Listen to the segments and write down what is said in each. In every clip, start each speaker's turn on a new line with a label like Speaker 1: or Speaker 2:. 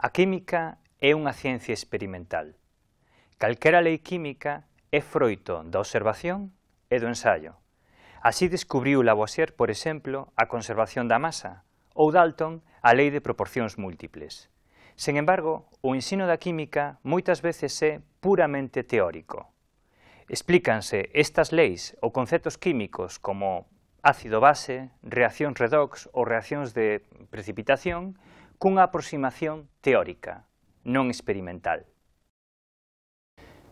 Speaker 1: A química é unha ciencia experimental. Calquera lei química é froito da observación e do ensaio. Así descubriu Lavoisier, por exemplo, a conservación da masa, ou Dalton a lei de proporcións múltiples. Sen embargo, o ensino da química moitas veces é puramente teórico. Explícanse estas leis ou conceptos químicos como ácido-base, reaccións redox ou reaccións de precipitación cunha aproximación teórica, non experimental.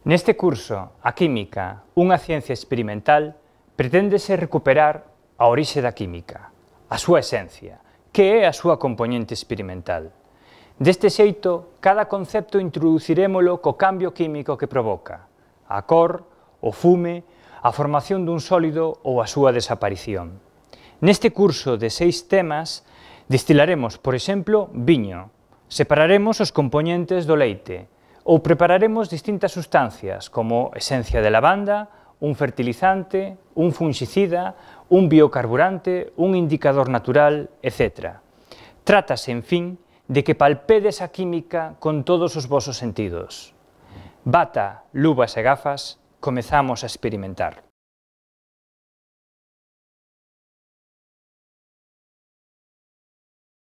Speaker 1: Neste curso, a química, unha ciencia experimental, preténdese recuperar a orixe da química, a súa esencia, que é a súa componente experimental. Deste xeito, cada concepto introducirémolo co cambio químico que provoca, a cor, o fume, a formación dun sólido ou a súa desaparición. Neste curso de seis temas, Destilaremos, por exemplo, viño, separaremos os componentes do leite ou prepararemos distintas sustancias como esencia de lavanda, un fertilizante, un fungicida, un biocarburante, un indicador natural, etc. Trátase, en fin, de que palpedes a química con todos os vosos sentidos. Bata, luvas e gafas, comezamos a experimentar.